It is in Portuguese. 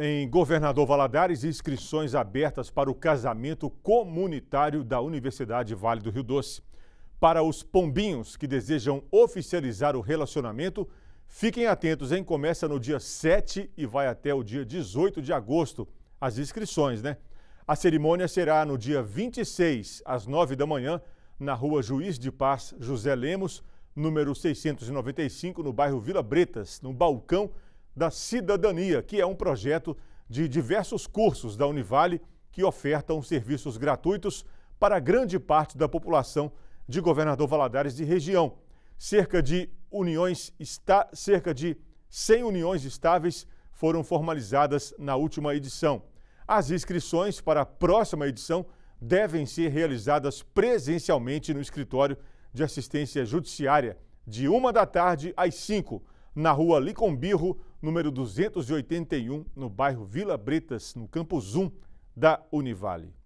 Em Governador Valadares, inscrições abertas para o casamento comunitário da Universidade Vale do Rio Doce. Para os pombinhos que desejam oficializar o relacionamento, fiquem atentos, hein? Começa no dia 7 e vai até o dia 18 de agosto. As inscrições, né? A cerimônia será no dia 26, às 9 da manhã, na rua Juiz de Paz José Lemos, número 695, no bairro Vila Bretas, no balcão da Cidadania, que é um projeto de diversos cursos da Univale que ofertam serviços gratuitos para grande parte da população de Governador Valadares e região. Cerca de uniões está cerca de 100 uniões estáveis foram formalizadas na última edição. As inscrições para a próxima edição devem ser realizadas presencialmente no escritório de assistência judiciária, de uma da tarde às 5, na rua Licombirro, número 281, no bairro Vila Bretas, no campus Zoom da Univale.